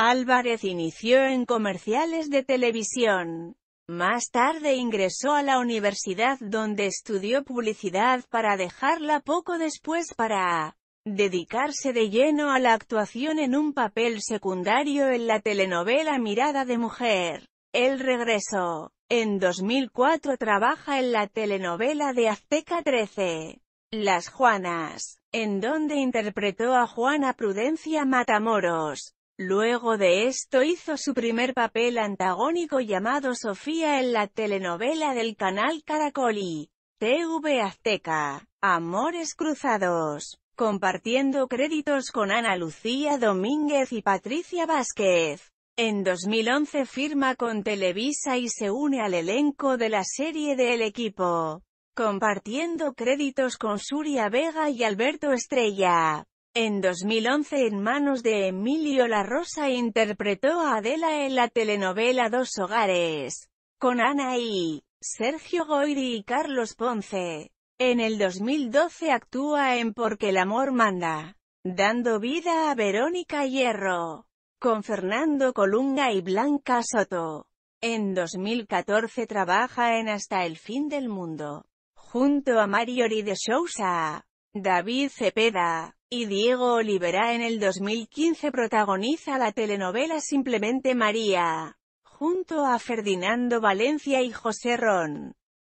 Álvarez inició en comerciales de televisión. Más tarde ingresó a la universidad donde estudió publicidad para dejarla poco después para dedicarse de lleno a la actuación en un papel secundario en la telenovela Mirada de Mujer. El regreso. En 2004 trabaja en la telenovela de Azteca 13, Las Juanas, en donde interpretó a Juana Prudencia Matamoros. Luego de esto hizo su primer papel antagónico llamado Sofía en la telenovela del canal Caracol TV Azteca, Amores Cruzados, compartiendo créditos con Ana Lucía Domínguez y Patricia Vázquez. En 2011 firma con Televisa y se une al elenco de la serie de El Equipo, compartiendo créditos con Suria Vega y Alberto Estrella. En 2011 en manos de Emilio La Rosa interpretó a Adela en la telenovela Dos Hogares, con Ana y Sergio Goyri y Carlos Ponce. En el 2012 actúa en Porque el amor manda, dando vida a Verónica Hierro, con Fernando Colunga y Blanca Soto. En 2014 trabaja en Hasta el fin del mundo, junto a Mariori de Sousa. David Cepeda y Diego Olivera en el 2015 protagoniza la telenovela Simplemente María, junto a Ferdinando Valencia y José Ron.